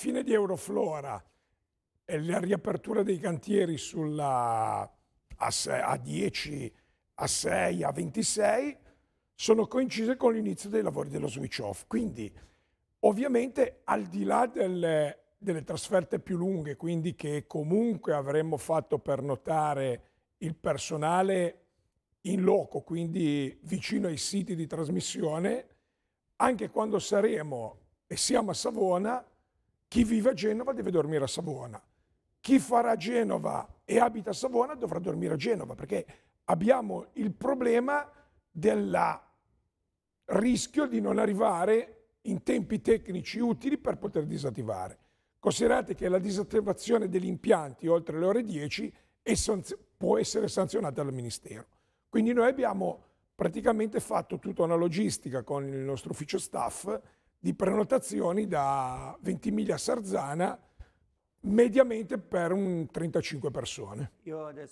fine di Euroflora e la riapertura dei cantieri sulla A10, A6, A26 sono coincise con l'inizio dei lavori dello switch off. Quindi ovviamente al di là delle, delle trasferte più lunghe, quindi che comunque avremmo fatto pernotare il personale in loco, quindi vicino ai siti di trasmissione, anche quando saremo e siamo a Savona, chi vive a Genova deve dormire a Savona. Chi farà Genova e abita a Savona dovrà dormire a Genova, perché abbiamo il problema del rischio di non arrivare in tempi tecnici utili per poter disattivare. Considerate che la disattivazione degli impianti oltre le ore 10 può essere sanzionata dal Ministero. Quindi noi abbiamo praticamente fatto tutta una logistica con il nostro ufficio staff di prenotazioni da Ventimiglia a Sarzana mediamente per un 35 persone. Io adesso